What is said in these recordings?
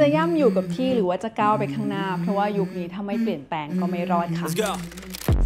จะย่ำอยู่กับที่หรือว่าจะก้าวไปข้างหน้า เพราะว่ายุคนี้ถ้าไม่เปลี่ยนแปลงก็ไม่รอดค่ะ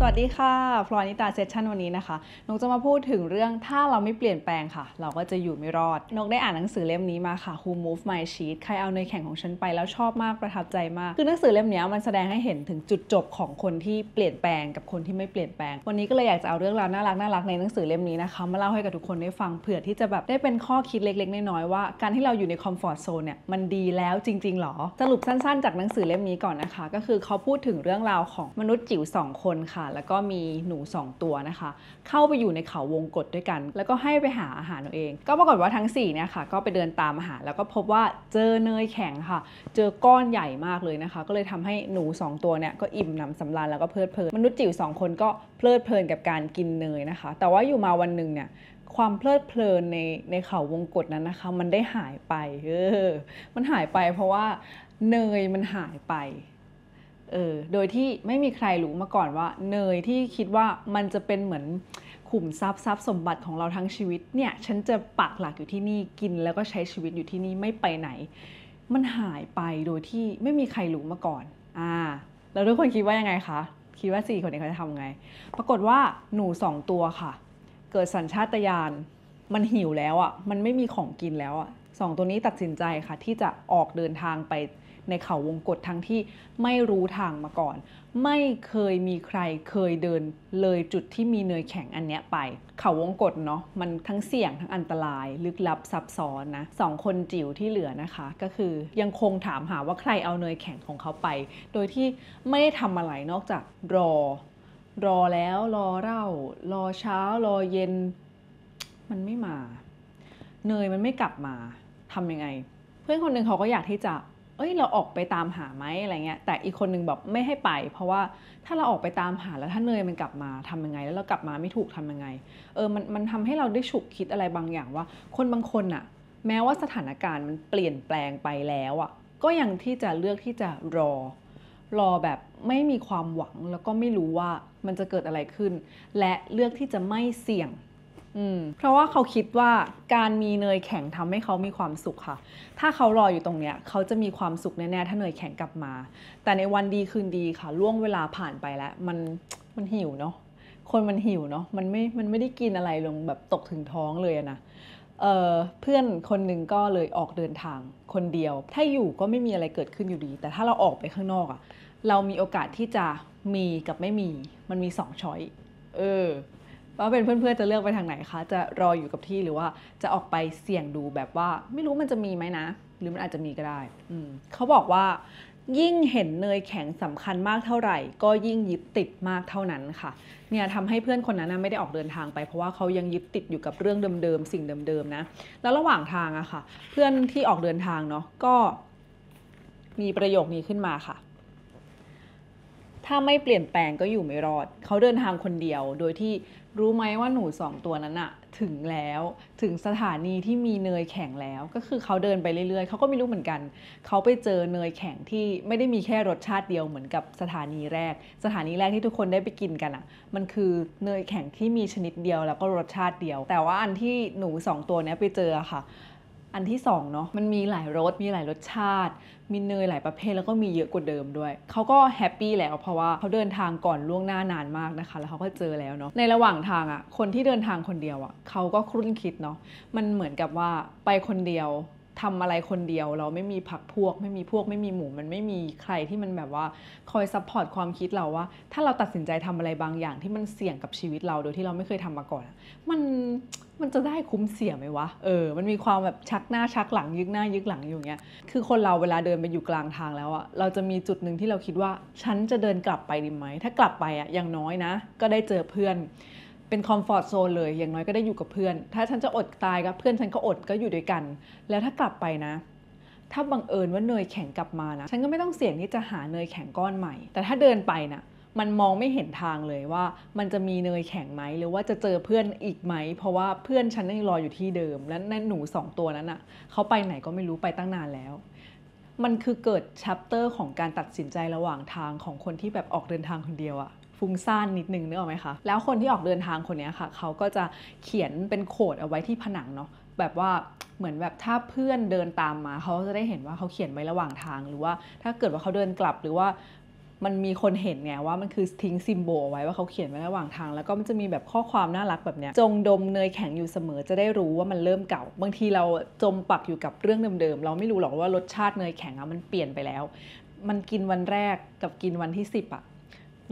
วัสดีค่ะฟลอนิตาเซสชันวันนี้นะคะนกจะมาพูดถึงเรื่องถ้าเราไม่เปลี่ยนแปลงค่ะ เราก็จะอยู่ไม่รอดนกได้อ่านหนังสือเล่มนี้มาค่ะ Who Move My Sheet ใครเอาเนยแข่งของฉันไปแล้วชอบมากประทับใจมากคือหนังสือเล่มนี้มันแสดงให้เห็นถึงจุดจบของคนที่เปลี่ยนแปลงกับคนที่ไม่เปลี่ยนแปลง วันนี้ก็เลยอยากจะเอาเรื่องราวน่ารักน่ารักในหนังสือเล่มนี้นะคะมาเล่าให้กับทุกคนได้ฟังเผื่อที่จะแบบได้เป็นข้อคิดเล็กๆ น้อยๆว่า การที่เราอยู่ในคอมฟอร์ทโซนเนี่ยมันดีแล้วจริง ๆหรอสรุปสั้น ๆจากหนังสือเล่มนี้ก่อนนะคะ ก็คือเขาพูดถึงเรื่องราวของมนุษย์จิ๋ว2 คนค่ะแล้วก็มีหนู 2 ตัวนะคะ เข้าไปอยู่ในเขาวงกฏด้วยกัน แล้วก็ให้ไปหาอาหารเอาเอง ก็ปรากฏว่าทั้ง 4 เนี่ยค่ะ ก็ไปเดินตามอาหารแล้วก็พบว่าเจอเนยแข็งค่ะ เจอก้อนใหญ่มากเลยนะคะ ก็เลยทำให้หนู 2 ตัวเนี่ยก็อิ่มนนำสำราญแล้วก็เพลิดเพลินมนุษย์จิ๋ว2คนก็เพลิดเพลินกับการกินเนยนะคะ แต่ว่าอยู่มาวันหนึ่งเนี่ยความเพลิดเพลินในในเขาวงกฏนั้นนะคะมันได้หายไป เออ มันหายไปเพราะว่าเนยมันหายไปเออโดยที่ไม่มีใครรู้มาก่อนว่าเนยที่คิดว่ามันจะเป็นเหมือนขุมทรัพย์ทรัพย์สมบัติของเราทั้งชีวิตเนี่ยฉันจะปักหลักอยู่ที่นี่กินแล้วก็ใช้ชีวิตอยู่ที่นี่ไม่ไปไหน มันหายไปโดยที่ไม่มีใครรู้มาก่อนอ่าแล้วทุกคนคิดว่ายังไงคะคิดว่าสี่คนนี้เขาจะทำไง ปรากฏว่าหนูสองตัวค่ะ เกิดสัญชาตญาณมันหิวแล้วอะ่ะมันไม่มีของกินแล้วอะ่ะสองตัวนี้ตัดสินใจค่ะที่จะออกเดินทางไปในเขาวงกฏทั้งที่ไม่รู้ทางมาก่อน ไม่เคยมีใครเคยเดินเลยจุดที่มีเนยแข็งอันเนี้ยไป เขาวงกฏเนาะมันทั้งเสี่ยงทั้งอันตรายลึกลับซับซ้อนนะสองคนจิ๋วที่เหลือนะคะ ก็คือยังคงถามหาว่าใครเอาเนยแข็งของเขาไป โดยที่ไม่ได้ทำอะไรนอกจากรอ รอแล้วรอเล่ารอเช้า รอเย็น มันไม่มาเนยมันไม่กลับมาทำยังไง เพื่อนคนหนึ่งเขาก็อยากที่จะเอ้ยเราออกไปตามหาไหมอะไรเงี้ย แต่อีกคนนึงแบบไม่ให้ไป เพราะว่าถ้าเราออกไปตามหาแล้วถ้าเนยมันกลับมาทำยังไง แล้วเรากลับมาไม่ถูกทำยังไง เออมันมันทำให้เราได้ฉุกคิดอะไรบางอย่างว่า คนบางคนอะแม้ว่าสถานการณ์มันเปลี่ยนแปลงไปแล้วอะก็ยังที่จะเลือกที่จะรอ รอแบบไม่มีความหวัง แล้วก็ไม่รู้ว่ามันจะเกิดอะไรขึ้น และเลือกที่จะไม่เสี่ยงเพราะว่าเขาคิดว่าการมีเนยแข็งทำให้เขามีความสุขค่ะ ถ้าเขารออยู่ตรงเนี้ย เขาจะมีความสุขแน่ๆ ถ้าเนยแข็งกลับมา แต่ในวันดีคืนดีค่ะล่วงเวลาผ่านไปแล้ว มันมันหิวเนาะ คนมันหิวเนาะ มันไม่ มันไม่ได้กินอะไรลงแบบตกถึงท้องเลยนะเเพื่อนคนหนึ่งก็เลยออกเดินทาง คนเดียว ถ้าอยู่ก็ไม่มีอะไรเกิดขึ้นอยู่ดี แต่ถ้าเราออกไปข้างนอกอะ เรามีโอกาสที่จะมีกับไม่มี มันมีสองช้อย เออว่าเป็นเพื่อนๆจะเลือกไปทางไหนคะ จะรออยู่กับที่หรือว่าจะออกไปเสี่ยงดูแบบว่า ไม่รู้มันจะมีไหมนะ หรือมันอาจจะมีก็ได้เขาบอกว่า ยิ่งเห็นเนยแข็งสำคัญมากเท่าไหร่ ก็ยิ่งยึดติดมากเท่านั้นค่ะ เนี่ยทำให้เพื่อนคนนั้นไม่ได้ออกเดินทางไป เพราะว่าเขายังยึดติดอยู่กับเรื่องเดิมๆสิ่งเดิมๆนะแล้วระหว่างทางอะค่ะ เพื่อนที่ออกเดินทางเนาะก็ มีประโยคนี้ขึ้นมาค่ะ ถ้าไม่เปลี่ยนแปลงก็อยู่ไม่รอดเขาเดินทางคนเดียวโดยที่รู้ไหมว่าหนูสองตัวนั้นอะถึงแล้วถึงสถานีที่มีเนยแข็งแล้วก็คือเขาเดินไปเรื่อยๆเขาก็ไม่รู้เหมือนกัน เขาไปเจอเนยแข็งที่ไม่ได้มีแค่รสชาติเดียวเหมือนกับสถานีแรก สถานีแรกที่ทุกคนได้ไปกินกันอะมันคือเนยแข็งที่มีชนิดเดียวแล้วก็รสชาติเดียว แต่ว่าอันที่หนูสองตัวนี้ไปเจอค่ะอันที่2เนาะมันมีหลายรสมีหลายรสชาติมีเนยหลายประเภทแล้วก็มีเยอะกว่าเดิมด้วยเขาก็แฮปปี้แล้วเพราะว่าเขาเดินทางก่อนล่วงหน้านานมากนะคะ แล้วเขาก็เจอแล้วเนาะในระหว่างทางอะ่ะคนที่เดินทางคนเดียวอะ่ะเขาก็ครุ่นคิดเนาะมันเหมือนกับว่าไปคนเดียวทำอะไรคนเดียวเราไม่มีผักพวกไม่มีพวกไม่มีหมู่มันไม่มีใครที่มันแบบว่าคอยซัพพอร์ตความคิดเราว่า ถ้าเราตัดสินใจทำอะไรบางอย่างที่มันเสี่ยงกับชีวิตเราโดยที่เราไม่เคยทำมาก่อน มันมันจะได้คุ้มเสียไหมวะ เออ มันมีความแบบชักหน้าชักหลังยึกหน้ายึกหลังอยู่เงี้ย คือคนเราเวลาเดินไปอยู่กลางทางแล้วอะเราจะมีจุดหนึ่งที่เราคิดว่า ฉันจะเดินกลับไปดีไหม ถ้ากลับไปอะอย่างน้อยนะ ก็ได้เจอเพื่อน เป็นคอมฟอร์ทโซนเลย อย่างน้อยก็ได้อยู่กับเพื่อน ถ้าฉันจะอดตายกับเพื่อนฉันก็อดก็อยู่ด้วยกัน แล้วถ้ากลับไปนะ ถ้าบังเอิญว่าเนยแข็งกลับมานะ ฉันก็ไม่ต้องเสี่ยงที่จะหาเนยแข็งก้อนใหม่ แต่ถ้าเดินไปนะมันมองไม่เห็นทางเลยว่ามันจะมีเนยแข็งไหมหรือว่าจะเจอเพื่อนอีกไหม เพราะว่าเพื่อนฉันยังรออยู่ที่เดิม และนั่นหนูสองตัวนั้นอะ่ะเขาไปไหนก็ไม่รู้ไปตั้งนานแล้ว มันคือเกิดชัปเตอร์ของการตัดสินใจระหว่างทางของคนที่แบบออกเดินทางคนเดียวอะ่ะฟุ้งซ่านนิดนึงนึกออกไหมคะ แล้วคนที่ออกเดินทางคนนี้ค่ะเขาก็จะเขียนเป็นโคดเอาไว้ที่ผนังเนาะแบบว่าเหมือนแบบถ้าเพื่อนเดินตามมาเขาจะได้เห็นว่าเขาเขียนไว้ระหว่างทางหรือว่าถ้าเกิดว่าเขาเดินกลับหรือว่ามันมีคนเห็นไงว่ามันคือทิ้งซิมโบลไว้ว่าเขาเขียนไว้ระหว่างทาง แล้วก็มันจะมีแบบข้อความน่ารักแบบเนี้ยจงดมเนยแข็งอยู่เสมอจะได้รู้ว่ามันเริ่มเก่าบางทีเราจมปักอยู่กับเรื่องเดิมๆเราไม่รู้หรอกว่ารสชาติเนยแข็งอะมันเปลี่ยนไปแล้ว มันกินวันแรกกับกินวันที่ 10อะ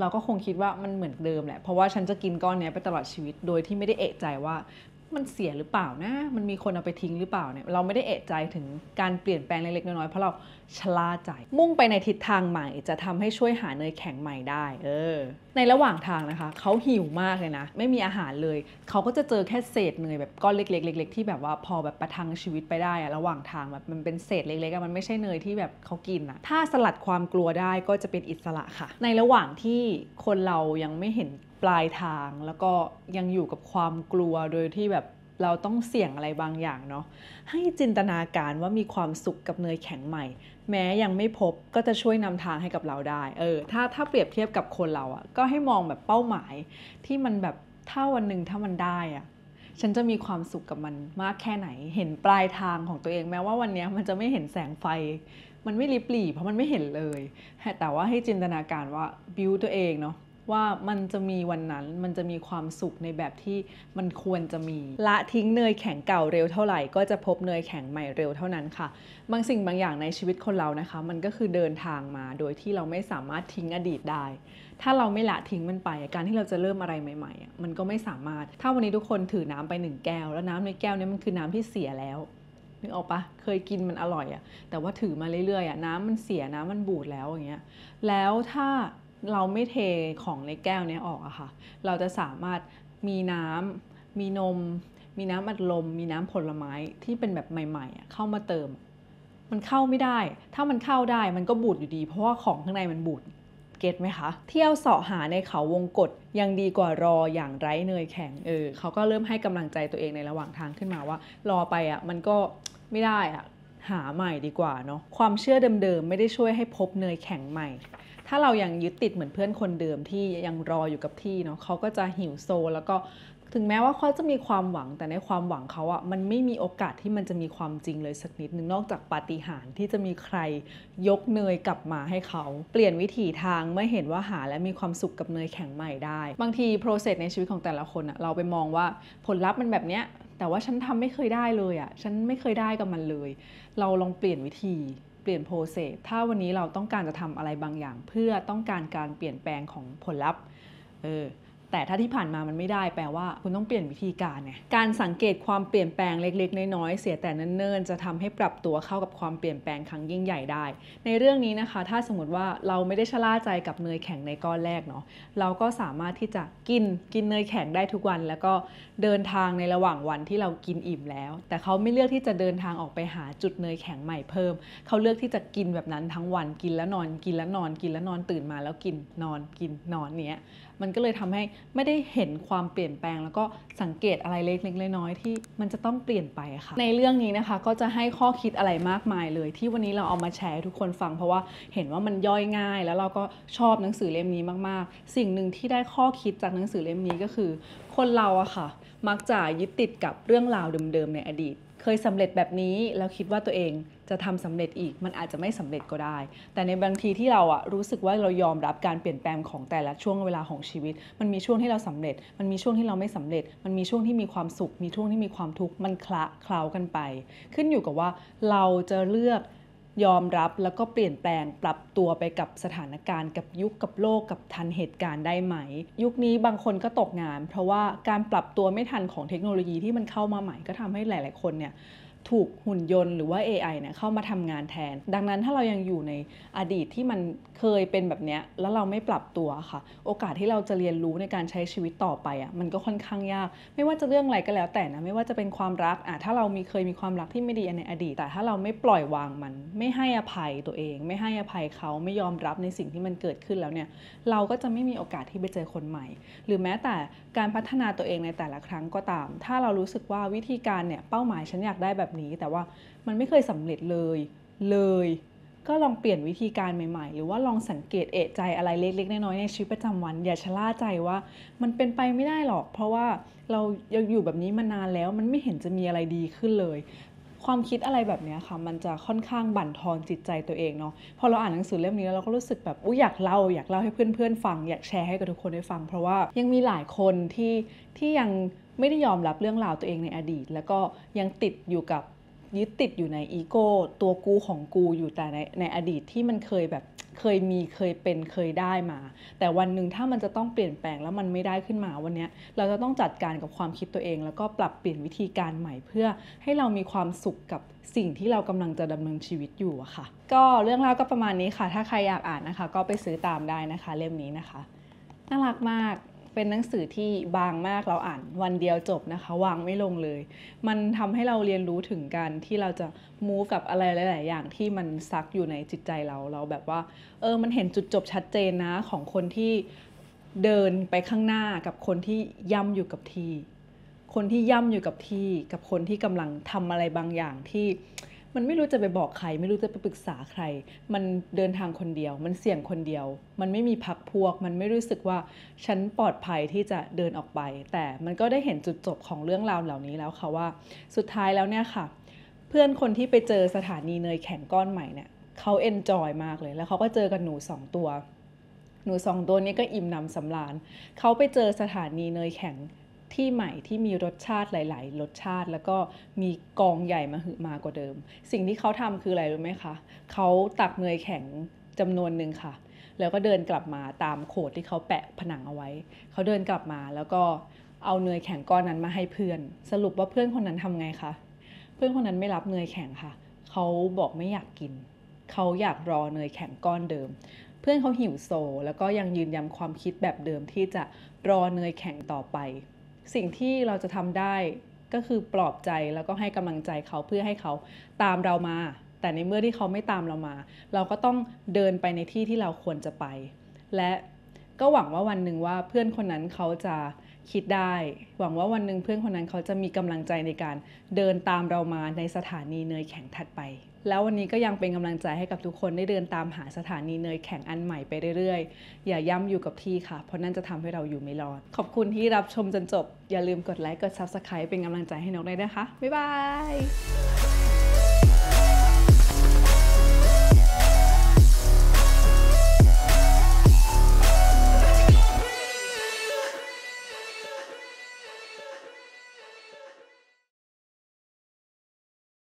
เราก็คงคิดว่ามันเหมือนเดิมแหละเพราะว่าฉันจะกินก้อนนี้ไปตลอดชีวิตโดยที่ไม่ได้เอะใจว่ามันเสียหรือเปล่านะ มันมีคนเอาไปทิ้งหรือเปล่าเนี่ย เราไม่ได้เอะใจถึงการเปลี่ยนแปลงเล็กๆน้อยๆ เพราะเราชลาใจ มุ่งไปในทิศทางใหม่ จะทำให้ช่วยหาเนยแข็งใหม่ได้ เออ ในระหว่างทางนะคะเขาหิวมากเลยนะไม่มีอาหารเลยเขาก็จะเจอแค่เศษเนยแบบก้อนเล็กๆๆที่แบบว่าพอแบบประทังชีวิตไปได้อะระหว่างทางแบบมันเป็นเศษเล็กๆมันไม่ใช่เนยที่แบบเขากินอะถ้าสลัดความกลัวได้ก็จะเป็นอิสระค่ะ ในระหว่างที่คนเรายังไม่เห็นปลายทางแล้วก็ยังอยู่กับความกลัวโดยที่แบบเราต้องเสี่ยงอะไรบางอย่างเนาะให้จินตนาการว่ามีความสุขกับเนยแข็งใหม่ แม้ยังไม่พบก็จะช่วยนำทางให้กับเราได้ เออถ้าถ้าเปรียบเทียบกับคนเราอะ่ะก็ให้มองแบบเป้าหมาย ที่มันแบบถ้าวันหนึ่งถ้ามันได้อะ่ะฉันจะมีความสุขกับมันมากแค่ไหน เห็นปลายทางของตัวเอง แม้ว่าวันนี้มันจะไม่เห็นแสงไฟ มันไม่ริบหรี่เพราะมันไม่เห็นเลย แต่ว่าให้จินตนาการว่าบิวตัวเองเนาะว่ามันจะมีวันนั้นมันจะมีความสุขในแบบที่มันควรจะมี ละทิ้งเนยแข็งเก่าเร็วเท่าไหร่ ก็จะพบเนยแข็งใหม่เร็วเท่านั้นค่ะ บางสิ่งบางอย่างในชีวิตคนเรานะคะ มันก็คือเดินทางมาโดยที่เราไม่สามารถทิ้งอดีตได้ ถ้าเราไม่ละทิ้งมันไปการที่เราจะเริ่มอะไรใหม่ ๆ มันก็ไม่สามารถถ้าวันนี้ทุกคนถือน้ำไปหนึ่งแก้วแล้วน้ำในแก้วนี้มันคือน้ำที่เสียแล้วนึกออกปะเคยกินมันอร่อยอะแต่ว่าถือมาเรื่อยๆอะน้ำมันเสียน้ำมันบูดแล้วอย่างเงี้ยแล้วถ้าเราไม่เทของในแก้วนี้ออกอะค่ะ เราจะสามารถมีน้ำมีนม มีน้ำอัดลม มีน้ำผลไม้ที่เป็นแบบใหม่ๆ เข้ามาเติม มันเข้าไม่ได้ ถ้ามันเข้าได้มันก็บูดอยู่ดี เพราะว่าของข้างในมันบูดเก็ตไหมคะ เที่ยวเสาะหาในเขาวงกฏยังดีกว่ารออย่างไร้เนยแข็ง เออ เขาก็เริ่มให้กำลังใจตัวเองในระหว่างทางขึ้นมาว่ารอไปอะ่ะมันก็ไม่ได้อะ่ะ หาใหม่ดีกว่าเนาะ ความเชื่อเดิมๆไม่ได้ช่วยให้พบเนยแข็งใหม่ถ้าเรายังยึดติดเหมือนเพื่อนคนเดิมที่ยังรออยู่กับที่เนาะเขาก็จะหิวโซ แล้วก็ถึงแม้ว่าเขาจะมีความหวังแต่ในความหวังเขาอะมันไม่มีโอกาสที่มันจะมีความจริงเลยสักนิดนึงนอกจากปาฏิหาริย์ที่จะมีใครยกเนยกลับมาให้เขา เปลี่ยนวิถีทางเมื่อเห็นว่าหาและมีความสุขกับเนยแข็งใหม่ได้ บางที โปรเซสในชีวิตของแต่ละคนอะเราไปมองว่าผลลัพธ์มันแบบเนี้ยแต่ว่าฉันทำไม่เคยได้เลยอะฉันไม่เคยได้กับมันเลย เราลองเปลี่ยนวิธีเปลี่ยนโปรเซสถ้าวันนี้เราต้องการจะทำอะไรบางอย่าง เพื่อต้องการการเปลี่ยนแปลงของผลลัพธ์เออแต่ถ้าที่ผ่านมามันไม่ได้แปลว่าคุณต้องเปลี่ยนวิธีการไงการสังเกตความเปลี่ยนแปลงเล็กๆน้อย ๆ เสียแต่ เนิ่นๆจะทำให้ปรับตัวเข้ากับความเปลี่ยนแปลงครั้งยิ่งใหญ่ได้ ในเรื่องนี้นะคะ ถ้าสมมติว่าเราไม่ได้ชะล่าใจกับเนยแข็งในก้อนแรกเนาะเราก็สามารถที่จะกินกินเนยแข็งได้ทุกวัน แล้วก็เดินทางในระหว่างวันที่เรากินอิ่มแล้ว แต่เขาไม่เลือกที่จะเดินทางออกไปหาจุดเนยแข็งใหม่เพิ่มเขาเลือกที่จะกินแบบนั้นทั้งวันกินแล้วนอนกินแล้วนอนกินแล้วนอนตื่นมาแล้วกินนอนกินนอนเนี้ยมันก็เลยทำให้ไม่ได้เห็นความเปลี่ยนแปลงแล้วก็สังเกตอะไรเล็กเล็กน้อยๆที่มันจะต้องเปลี่ยนไปค่ะ ในเรื่องนี้นะคะก็จะให้ข้อคิดอะไรมากมายเลยที่วันนี้เราเอามาแชร์ทุกคนฟังเพราะว่าเห็นว่ามันย่อยง่ายแล้วเราก็ชอบหนังสือเล่มนี้มาก ๆ สิ่งหนึ่งที่ได้ข้อคิดจากหนังสือเล่มนี้ก็คือ คนเราอะค่ะ มักจะยึดติดกับเรื่องราวเดิมๆ ในอดีตเคยสำเร็จแบบนี้แล้วคิดว่าตัวเองจะทำสำเร็จอีกมันอาจจะไม่สำเร็จก็ได้ แต่ในบางทีที่เราอะรู้สึกว่าเรายอมรับการเปลี่ยนแปลงของแต่ละช่วงเวลาของชีวิต มันมีช่วงที่เราสำเร็จ มันมีช่วงที่เราไม่สำเร็จ มันมีช่วงที่มีความสุขมีช่วงที่มีความทุกข์มันคละเคล้ากันไป ขึ้นอยู่กับว่าเราจะเลือกยอมรับแล้วก็เปลี่ยนแปลงปรับตัวไปกับสถานการณ์กับยุคกับโลกกับทันเหตุการณ์ได้ไหม ยุคนี้บางคนก็ตกงานเพราะว่าการปรับตัวไม่ทันของเทคโนโลยีที่มันเข้ามาใหม่ก็ทำให้หลาย ๆคนเนี่ยถูกหุ่นยนต์หรือว่า AI เนี่ยเข้ามาทำงานแทน ดังนั้นถ้าเรายังอยู่ในอดีตที่มันเคยเป็นแบบนี้ แล้วเราไม่ปรับตัวค่ะ โอกาสที่เราจะเรียนรู้ในการใช้ชีวิตต่อไปอะ่ะมันก็ค่อนข้างยาก ไม่ว่าจะเรื่องอะไรก็แล้ว แต่นะไม่ว่าจะเป็นความรักอ่ะถ้าเรามีเคยมีความรักที่ไม่ดีในอดีต แต่ถ้าเราไม่ปล่อยวางมัน ไม่ให้อภัยตัวเอง ไม่ให้อภัยเขาไม่ยอมรับในสิ่งที่มันเกิดขึ้นแล้วเนี่ยเราก็จะไม่มีโอกาสที่ไปเจอคนใหม่ หรือแม้แต่การพัฒนาตัวเองในแต่ละครั้งก็ตาม ถ้าเรารู้สึกว่าวิธีการเนี่ยเป้าหมายฉันอยากได้แบบแบบนี้แต่ว่ามันไม่เคยสำเร็จเลย เลย ก็ลองเปลี่ยนวิธีการใหม่ๆ หรือว่าลองสังเกตเอะใจอะไรเล็กๆ น้อยๆ ในชีวิตประจำวัน อย่าชะล่าใจว่ามันเป็นไปไม่ได้หรอก เพราะว่าเรายังอยู่แบบนี้มานานแล้ว มันไม่เห็นจะมีอะไรดีขึ้นเลย ความคิดอะไรแบบนี้ค่ะ มันจะค่อนข้างบั่นทอนจิตใจตัวเองเนาะพอเราอ่านหนังสือเล่มนี้แล้วเราก็รู้สึกแบบอุ้ยอยากเล่า อยากเล่าให้เพื่อนๆ ฟัง อยากแชร์ให้กับทุกคนได้ฟัง เพราะว่ายังมีหลายคนที่ที่ยังไม่ได้ยอมรับเรื่องราวตัวเองในอดีต แล้วก็ยังติดอยู่กับยึดติดอยู่ในอีโก้ตัวกูของกู อยู่แต่ในในอดีตที่มันเคยแบบเคยมีเคยเป็นเคยได้มา แต่วันหนึ่งถ้ามันจะต้องเปลี่ยนแปลงแล้วมันไม่ได้ขึ้นมาวันนี้เราจะต้องจัดการกับความคิดตัวเอง แล้วก็ปรับเปลี่ยนวิธีการใหม่เพื่อให้เรามีความสุขกับสิ่งที่เรากำลังจะดำเนินชีวิตอยู่อะค่ะ ก็เรื่องราวก็ประมาณนี้ค่ะ ถ้าใครอยากอ่านนะคะก็ไปซื้อตามได้นะคะ เล่มนี้นะคะน่ารักมากเป็นหนังสือที่บางมากเราอ่านวันเดียวจบนะคะ วางไม่ลงเลย มันทำให้เราเรียนรู้ถึงการที่เราจะมูฟกับอะไรหลาย ๆ อย่างที่มันซักอยู่ในจิตใจเราเราแบบว่า เออมันเห็นจุดจบชัดเจนนะของคนที่เดินไปข้างหน้ากับคนที่ย่ำอยู่กับที่คนที่ย่ำอยู่กับที่กับคนที่กำลังทำอะไรบางอย่างที่มันไม่รู้จะไปบอกใครไม่รู้จะไปปรึกษาใคร มันเดินทางคนเดียว มันเสี่ยงคนเดียว มันไม่มีพักพวก มันไม่รู้สึกว่าฉันปลอดภัยที่จะเดินออกไป แต่มันก็ได้เห็นจุดจบของเรื่องราวเหล่านี้แล้วค่ะว่า สุดท้ายแล้วเนี่ยค่ะ เพื่อนคนที่ไปเจอสถานีเนยแข็งก้อนใหม่เนี่ยเขาเอนจอยมากเลยแล้วเขาก็เจอกับหนูสองตัว หนูสองตัวนี้ก็อิ่มนำสำราญเขาไปเจอสถานีเนยแข็งที่ใหม่ที่มีรสชาติหลาย ๆ รสชาติแล้วก็มีกองใหญ่มาหึมากว่าเดิม สิ่งที่เขาทำคืออะไรรู้ไหมคะ เขาตักเนยแข็งจำนวนหนึ่งค่ะ แล้วก็เดินกลับมาตามโขดที่เขาแปะผนังเอาไว้ เขาเดินกลับมาแล้วก็เอาเนยแข็งก้อนนั้นมาให้เพื่อน สรุปว่าเพื่อนคนนั้นทำไงคะ เพื่อนคนนั้นไม่รับเนยแข็งค่ะ เขาบอกไม่อยากกิน เขาอยากรอเนยแข็งก้อนเดิม เพื่อนเขาหิวโซแล้วก็ยังยืนยันความคิดแบบเดิมที่จะรอเนยแข็งต่อไปสิ่งที่เราจะทำได้ก็คือปลอบใจแล้วก็ให้กำลังใจเขาเพื่อให้เขาตามเรามา แต่ในเมื่อที่เขาไม่ตามเรามา เราก็ต้องเดินไปในที่ที่เราควรจะไป และก็หวังว่าวันหนึ่งว่าเพื่อนคนนั้นเขาจะคิดได้หวังว่าวันหนึ่งเพื่อนคนนั้นเขาจะมีกำลังใจในการเดินตามเรามาในสถานีเนยแข็งถัดไป แล้ววันนี้ก็ยังเป็นกำลังใจให้กับทุกคนได้เดินตามหาสถานีเนยแข็งอันใหม่ไปเรื่อยๆอย่าย่ำอยู่กับที่ค่ะเพราะนั่นจะทำให้เราอยู่ไม่รอดขอบคุณที่รับชมจนจบ อย่าลืมกดไลค์กด Subscribe เป็นกำลังใจให้นกได้นะคะบ๊ายบาย